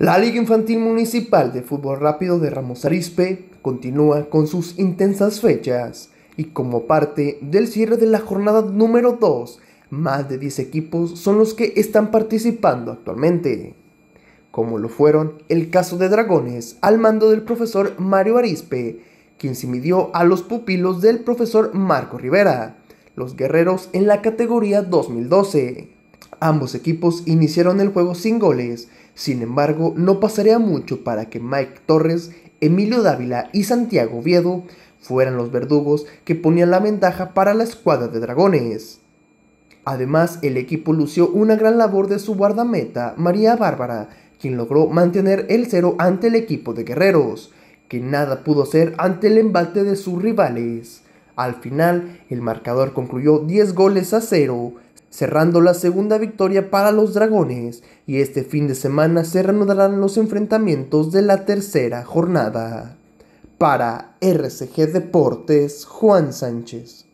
La Liga Infantil Municipal de Fútbol Rápido de Ramos Arispe continúa con sus intensas fechas y como parte del cierre de la jornada número 2, más de 10 equipos son los que están participando actualmente, como lo fueron el caso de Dragones al mando del profesor Mario Arispe, quien se midió a los pupilos del profesor Marco Rivera, los guerreros en la categoría 2012. Ambos equipos iniciaron el juego sin goles, sin embargo no pasaría mucho para que Mike Torres, Emilio Dávila y Santiago Viedo fueran los verdugos que ponían la ventaja para la escuadra de dragones. Además, el equipo lució una gran labor de su guardameta, María Bárbara, quien logró mantener el cero ante el equipo de guerreros, que nada pudo hacer ante el embate de sus rivales. Al final, el marcador concluyó 10 goles a cero, cerrando la segunda victoria para los dragones, y este fin de semana se reanudarán los enfrentamientos de la tercera jornada. Para RCG Deportes, Juan Sánchez.